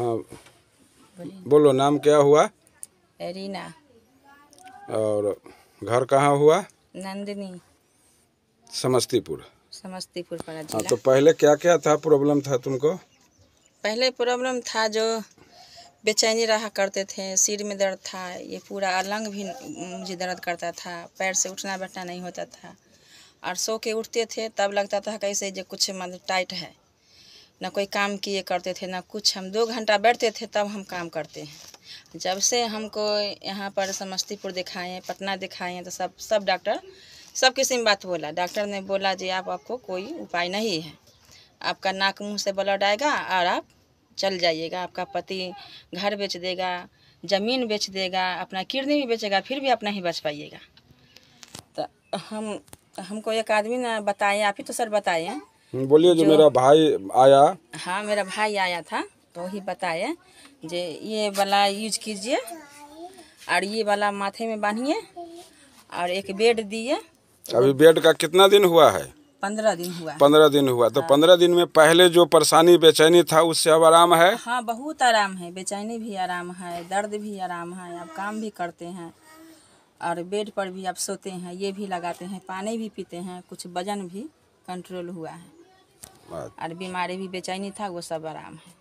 हाँ बोलो नाम क्या हुआ रीना और घर कहाँ हुआ नंदिनी समस्तीपुर समस्तीपुर हाँ तो पहले क्या क्या था प्रॉब्लम था तुमको पहले प्रॉब्लम था जो बेचैनी रहा करते थे सिर में दर्द था ये पूरा अलंग भी मुझे दर्द करता था पैर से उठना बैठना नहीं होता था और सो के उठते थे तब लगता था कैसे जो कुछ मतलब टाइट है ना कोई काम किए करते थे ना कुछ हम दो घंटा बैठते थे तब हम काम करते हैं जब से हमको यहाँ पर समस्तीपुर दिखाए हैं पटना दिखाए हैं तो सब सब डॉक्टर सब किसी में बात बोला डॉक्टर ने बोला जी आप आपको कोई उपाय नहीं है आपका नाक मुंह से ब्लड आएगा और आप चल जाइएगा आपका पति घर बेच देगा ज़मीन बेच देगा अपना किडनी भी बेचेगा फिर भी आप नहीं बच पाइएगा तो हम हमको एक आदमी ना बताए आप ही तो सर बताए हैं हम्म, बोलिए जो, मेरा भाई आया हाँ मेरा भाई आया था तो ही बताए जे ये वाला यूज कीजिए और ये वाला माथे में बांधिए और एक बेड दिए अभी बेड का कितना दिन हुआ है पंद्रह दिन हुआ पंद्रह दिन हुआ तो हाँ। पंद्रह दिन में पहले जो परेशानी बेचैनी था उससे अब आराम है हाँ बहुत आराम है बेचैनी भी आराम है दर्द भी आराम है आप काम भी करते हैं और बेड पर भी आप सोते हैं ये भी लगाते हैं पानी भी पीते हैं कुछ वजन भी कंट्रोल हुआ है और बीमारी भी बेचैनी था वो सब आराम है